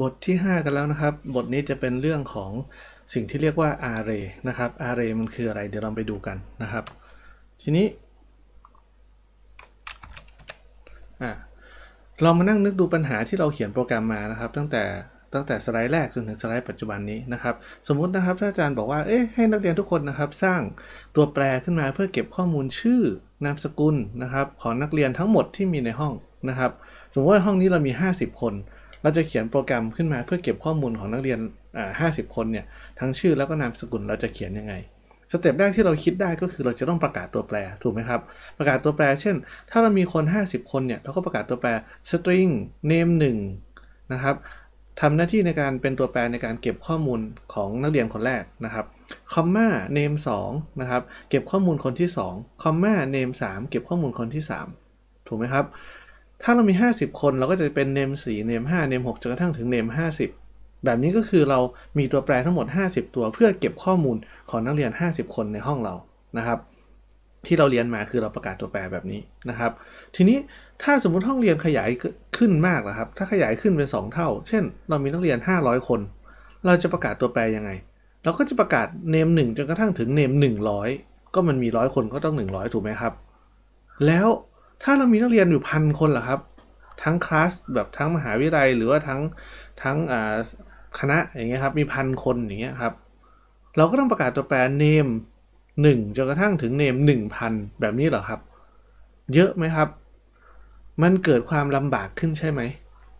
บทที่ 5 กันแล้วนะครับ บทนี้จะเป็นเรื่องของสิ่งที่เรียกว่า array นะครับ array มันคืออะไรเดี๋ยวเราไปดูกันนะครับ ทีนี้เรามานั่งนึกดูปัญหาที่เราเขียนโปรแกรมมานะครับ ตั้งแต่ตั้งแต่สไลด์แรกจนถึงสไลด์ปัจจุบันนี้นะครับ สมมุตินะครับ ถ้าอาจารย์บอกว่าเอ๊ะให้นักเรียนทุกคนนะครับ สร้างตัวแปรขึ้นมาเพื่อเก็บข้อมูลชื่อ นามสกุลนะครับ ของนักเรียนทั้งหมดที่มีในห้องนะครับ สมมติว่าห้องนี้เรามี 50 คนเราจะเขียนโปรแกรมขึ้นมาเพื่อเก็บข้อมูลของนักเรียน 50ห้าสิบคนเนี่ย ทั้งชื่อแล้วก็นามสกุลเราจะเขียนยังไง สเต็ปแรกที่เราคิดได้ก็คือเราจะต้องประกาศตัวแปรถูกไหมครับ ประกาศตัวแปร เช่น ถ้าเรามีคน 50 คนเนี่ย เราก็ประกาศตัวแปร string name 1นะครับทำหน้าที่ในการเป็นตัวแปรในการเก็บข้อมูลของนักเรียนคนแรกนะครับ comma name 2 นะครับ เก็บข้อมูลคนที่ 2 comma name 3 เก็บข้อมูลคนที่ 3 ถูกไหมครับถ้าเรามี 50 คน เราก็จะเป็นเนม4เนม5เนม 6จนกระทั่งถึงเนม 50 แบบนี้ก็คือเรามีตัวแปรทั้งหมด 50 ตัวเพื่อเก็บข้อมูลของนักเรียน 50 คนในห้องเรา นะครับ ที่เราเรียนมาคือเราประกาศตัวแปรแบบนี้ นะครับ ทีนี้ ถ้าสมมุติห้องเรียนขยายขึ้นมากนะครับ ถ้าขยายขึ้นเป็น 2 เท่า เช่น เรามีนักเรียน 500 คน เราจะประกาศตัวแปรยังไง เราก็จะประกาศเนม1จนกระทั่งถึงเนม100 ก็มันมี 100คนก็ต้อง100 ถูกไหมครับ แล้วถ้าเรามีนักเรียนอยู่พันคนเหรอครับ ทั้งคลาสแบบทั้งมหาวิทยาลัยหรือว่าทั้งทั้งอ่าคณะอย่างเงี้ยครับ มีพันคนอย่างเงี้ยครับ เราก็ต้องประกาศตัวแปรเนมหนึ่งจนกระทั่งถึงเนมหนึ่งพันแบบนี้เหรอครับ เยอะไหมครับ มันเกิดความลำบากขึ้นใช่ไหม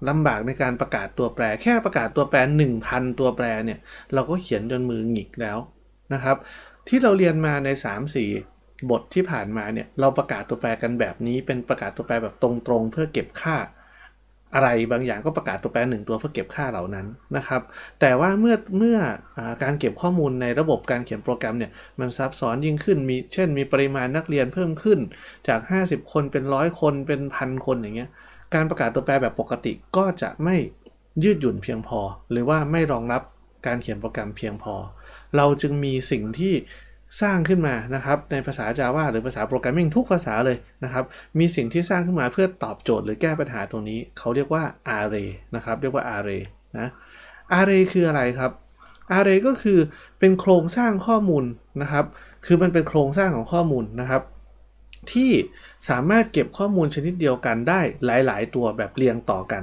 ลำบากในการประกาศตัวแปร แค่ประกาศตัวแปร1,000ตัวแปรเนี่ยเราก็เขียนจนมือหงิกแล้วนะครับ ที่เราเรียนมาใน3 4บทที่ผ่านมาเนี่ยเราประกาศตัวแปรกันแบบนี้ เป็นประกาศตัวแปรแบบตรงๆ เพื่อเก็บค่าอะไรบางอย่างก็ประกาศตัวแปรหนึ่งตัวเพื่อเก็บค่าเหล่านั้นนะครับ แต่ว่าเมื่อเมื่ออการเก็บข้อมูลในระบบการเขียนโปรแกรมเนี่ยมันซับซ้อนยิ่งขึ้นมี เช่นมีปริมาณนักเรียนเพิ่มขึ้นจาก 50 คนเป็นร้อยคนเป็นพันคนอย่างเงี้ยการประกาศตัวแปรแบบปกติก็จะไม่ยืดหยุ่นเพียงพอ หรือว่าไม่รองรับการเขียนโปรแกรมเพียงพอ เราจึงมีสิ่งที่สร้างขึ้นมานะครับในภาษาจาวาหรือภาษาโปรแกรมมิ่งทุกภาษาเลยนะครับ มีสิ่งที่สร้างขึ้นมาเพื่อตอบโจทย์หรือแก้ปัญหาตรงนี้ เขาเรียกว่า array นะครับ เรียกว่า array นะ array คืออะไรครับ array ก็คือเป็นโครงสร้างข้อมูลนะครับ คือมันเป็นโครงสร้างของข้อมูลนะครับ ที่สามารถเก็บข้อมูลชนิดเดียวกันได้หลาย ๆ ตัวแบบเรียงต่อกัน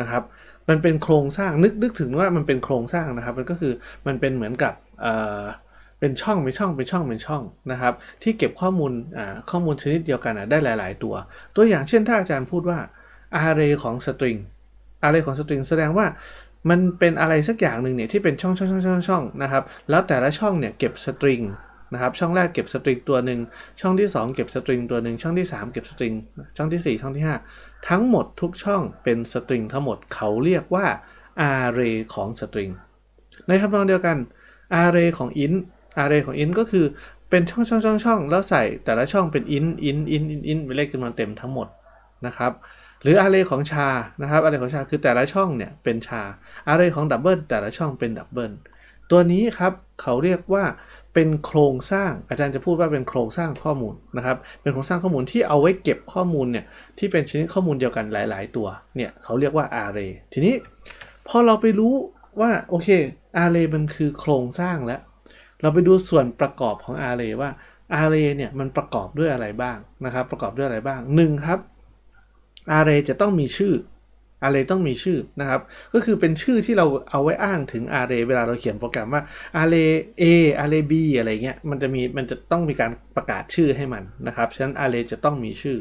นะครับ มันเป็นโครงสร้างนึกนึกถึงว่ามันเป็นโครงสร้างนะครับมันก็คือมันเป็นเหมือนกับเป็นช่องเป็นช่องเป็นช่องเป็นช่องนะครับ ที่เก็บข้อมูลข้อมูลชนิดเดียวกันได้หลาย ๆ ตัว ตัวอย่างเช่นถ้าอาจารย์พูดว่า array ของสตริง array ของสตริงแสดงว่ามันเป็นอะไรสักอย่างหนึ่งเนี่ย ที่เป็นช่องช่องช่องช่องช่องนะครับ แล้วแต่ละช่องเนี่ยเก็บสตริงนะครับช่องแรกเก็บสตริงตัวหนึ่งช่องที่ 2 เก็บสตริงตัวหนึ่งช่องที่ 3 เก็บสตริงช่องที่ 4 ช่องที่ 5ทั้งหมดทุกช่องเป็นสตริงทั้งหมดเขาเรียกว่า array ของสตริงในคำนองเดียวกัน array ของ int อาร์เรย์ของ int ก็คือเป็นช่องช่องช่องช่องแล้วใส่แต่ละช่องเป็น int int int int int เป็นเลขจำนวนเต็มทั้งหมดนะครับ หรืออาร์เรย์ของชา นะครับ อาร์เรย์ของชาคือแต่ละช่องเนี่ยเป็นชา อาร์เรย์ของดับเบิลแต่ละช่องเป็นดับเบิลตัวนี้ครับเขาเรียกว่าเป็นโครงสร้าง อาจารย์จะพูดว่าเป็นโครงสร้างข้อมูลนะครับ เป็นโครงสร้างข้อมูลที่เอาไว้เก็บข้อมูลเนี่ยที่เป็นชนิดข้อมูลเดียวกันหลาย ๆ ตัว เนี่ยเขาเรียกว่า array ทีนี้ พอเราไปรู้ว่าโอเค array มันคือโครงสร้างแล้วเราไปดูส่วนประกอบของอาร์เรย์ว่าอาร์เรย์เนี่ยมันประกอบด้วยอะไรบ้างนะครับ ประกอบด้วยอะไรบ้าง1ครับอาร์เรย์จะต้องมีชื่ออาร์เรย์ต้องมีชื่อนะครับ ก็คือเป็นชื่อที่เราเอาไว้อ้างถึงอาร์เรย์เวลาเราเขียนโปรแกรมว่าอาร์เรย์เออาร์เรย์บีอะไรเงี้ยมันจะมีมันจะต้องมีการประกาศชื่อให้มันนะครับฉะนั้นอาร์เรย์จะต้องมีชื่อ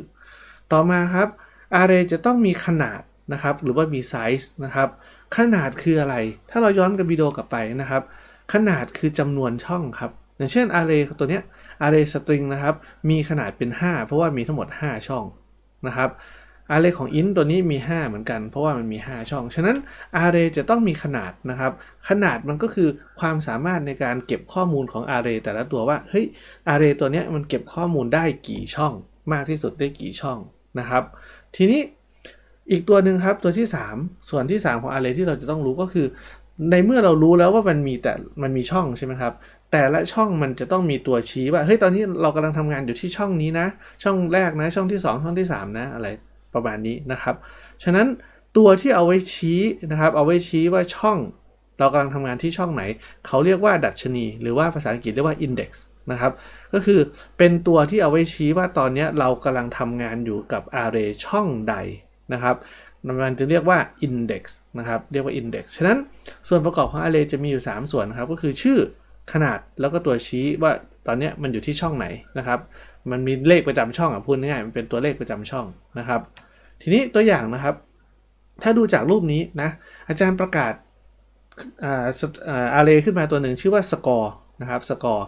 ต่อมาครับอาร์เรย์จะต้องมีขนาดนะครับ หรือว่ามีไซส์นะครับ ขนาดคืออะไร ถ้าเราย้อนกับวิดีโอกลับไปนะครับขนาดคือจำนวนช่องครับอย่างเช่น array ตัวเนี้ย array string นะครับ มีขนาดเป็น 5 เพราะว่ามีทั้งหมด 5 ช่องนะครับ array ของ int ตัวนี้มี 5 เหมือนกัน เพราะว่ามันมี 5 ช่อง ฉะนั้น array จะต้องมีขนาดนะครับขนาดมันก็คือความสามารถในการเก็บข้อมูลของ array แต่ละตัวว่าเฮ้ย array ตัวเนี้ยมันเก็บข้อมูลได้กี่ช่อง มากที่สุดได้กี่ช่องนะครับทีนี้อีกตัวหนึ่งครับตัวที่ 3 ส่วนที่ 3 ของ array ที่เราจะต้องรู้ก็คือในเมื่อเรารู้แล้วว่ามันมีแต่มันมีช่องใช่ไหมครับแต่ละช่องมันจะต้องมีตัวชี้ว่าเฮ้ยตอนนี้เรากำลังทำงานอยู่ที่ช่องนี้นะ ช่องแรกนะช่องที่ 2 ช่องที่3นะอะไรประมาณนี้นะครับ ฉะนั้นตัวที่เอาไว้ชี้นะครับเอาไว้ชี้ว่าช่อง เรากำลังทำงานที่ช่องไหน เขาเรียกว่าดัชนี หรือว่าภาษาอังกฤษเรียกว่า index นะครับก็คือเป็นตัวที่เอาไว้ชี้ว่าตอนนี้เรากำลังทำงานอยู่กับ array ช่องใดนะครับมันจะเรียกว่า Index นะครับเรียกว่า Index ฉะนั้นส่วนประกอบของ Array จะมีอยู่ 3 ส่วนนะครับก็คือชื่อขนาดแล้วก็ตัวชี้ว่าตอนนี้มันอยู่ที่ช่องไหนนะครับ มันมีเลขประจำช่องอ่ะพูดง่ายๆมันเป็นตัวเลขประจำช่องนะครับ ทีนี้ตัวอย่างนะครับ ถ้าดูจากรูปนี้นะอาจารย์ประกาศอาร์เรย์ขึ้นมาตัวหนึ่งชื่อว่าสกอร์นะครับสกอร์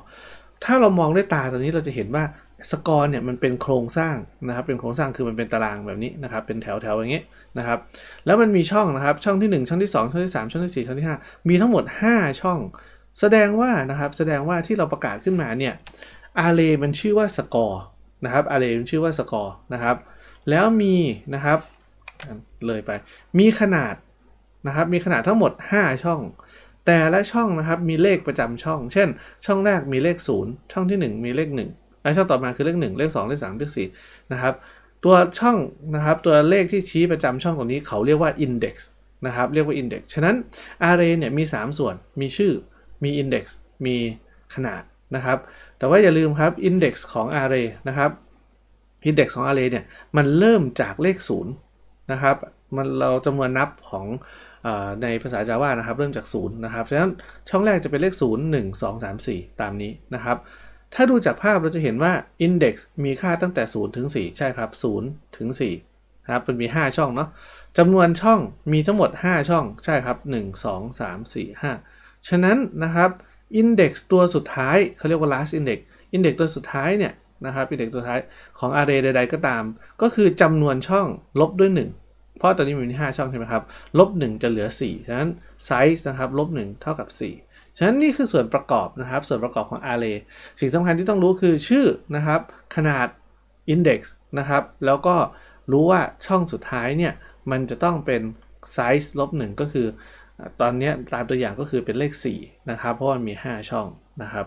ถ้าเรามองด้วยตาตัวนี้เราจะเห็นว่าสกอร์เนี่ยมันเป็นโครงสร้างนะครับ เป็นโครงสร้างคือมันเป็นตารางแบบนี้นะครับ เป็นแถวแถวอย่างเงี้ยนะครับ แล้วมันมีช่องนะครับ ช่องที่1ช่องที่2ช่องที่3ช่องที่4ช่องที่ 5 มีทั้งหมด 5 ช่อง แสดงว่านะครับ แสดงว่าที่เราประกาศขึ้นมาเนี่ยอาร์เรย์มันชื่อว่าสกอร์นะครับอาร์เรย์มันชื่อว่าสกอร์นะครับ แล้วมีนะครับ เลยไป มีขนาดนะครับ มีขนาดทั้งหมด 5 ช่อง แต่ละช่องนะครับ มีเลขประจำช่อง เช่น ช่องแรกมีเลข0ช่องที่ 1 มีเลข 1และช่องต่อมาคือเลขหนึ่งเลขสองเลขสามเลขสี่นะครับตัวช่องนะครับตัวเลขที่ชี้ประจำช่องตรงนี้เขาเรียกว่า index นะครับเรียกว่า index ฉะนั้น array เนี่ยมี 3 ส่วนมีชื่อมี index มีขนาดนะครับ แต่ว่าอย่าลืมครับ index ของ array นะครับ index ของ array เนี่ยมันเริ่มจากเลข0นะครับมันเราจำนวนนับของอในภาษา Java นะครับ เริ่มจาก0นะครับฉะนั้นช่องแรกจะเป็นเลข 0 1 2 3 4 ตามนี้นะครับถ้าดูจากภาพเราจะเห็นว่า Index มีค่าตั้งแต่ 0 ถึง 4 ใช่ครับ 0 ถึง 4 นะครับมันมี 5 ช่องเนาะจำนวนช่องมีทั้งหมด 5 ช่อง ใช่ครับ 1 2 3 4 5 ฉะนั้นนะครับ Index ตัวสุดท้ายเขาเรียกว่า last index Index ตัวสุดท้ายเนี่ยนะครับ Index ตัวท้ายของ array ใดๆ ก็ตาม ก็คือจำนวนช่อง ลบด้วย 1 เพราะตอนนี้มี5 ช่องใช่ไหมครับ ลบ 1 จะเหลือ 4 ฉะนั้น size นะครับลบ 1 เท่ากับ 4ฉะนั้นนี่คือส่วนประกอบนะครับส่วนประกอบของ array สิ่งสำคัญที่ต้องรู้คือชื่อนะครับ ขนาด index นะครับแล้วก็รู้ว่าช่องสุดท้ายเนี่ยมันจะต้องเป็น size ลบหนึ่งก็คือ ตอนนี้ตามตัวอย่างก็คือเป็นเลข4นะครับเพราะมันมี 5 ช่องนะครับ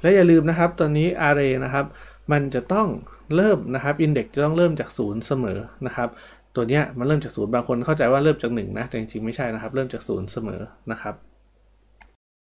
และอย่าลืมนะครับตอนนี้ array นะครับมันจะต้องเริ่มนะครับ index จะต้องเริ่มจาก0เสมอนะครับตัวเนี้ยมันเริ่มจากศูนย์ บางคนเข้าใจว่าเริ่มจากหนึ่งนะ แต่จริงๆไม่ใช่นะครับ เริ่มจากศูนย์เสมอนะครับ